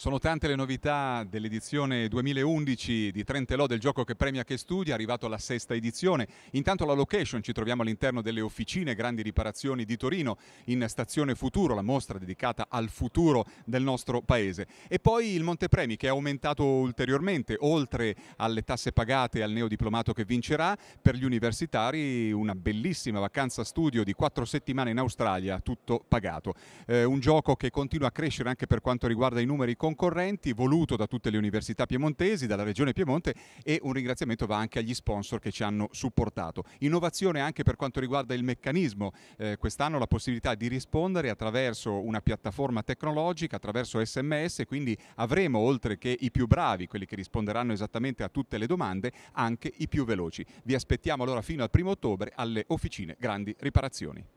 Sono tante le novità dell'edizione 2011 di Trentelò del gioco che premia che studia, arrivato alla sesta edizione. Intanto la location, ci troviamo all'interno delle officine Grandi Riparazioni di Torino, in Stazione Futuro, la mostra dedicata al futuro del nostro paese. E poi il Montepremi che è aumentato ulteriormente, oltre alle tasse pagate e al neodiplomato che vincerà, per gli universitari una bellissima vacanza studio di quattro settimane in Australia, tutto pagato. Eh, un gioco che continua a crescere anche per quanto riguarda i numeri concorrenti, voluto da tutte le università piemontesi, dalla Regione Piemonte e un ringraziamento va anche agli sponsor che ci hanno supportato. Innovazione anche per quanto riguarda il meccanismo, eh, quest'anno la possibilità di rispondere attraverso una piattaforma tecnologica, attraverso sms, quindi avremo oltre che i più bravi, quelli che risponderanno esattamente a tutte le domande, anche i più veloci. Vi aspettiamo allora fino al primo ottobre alle officine Grandi Riparazioni.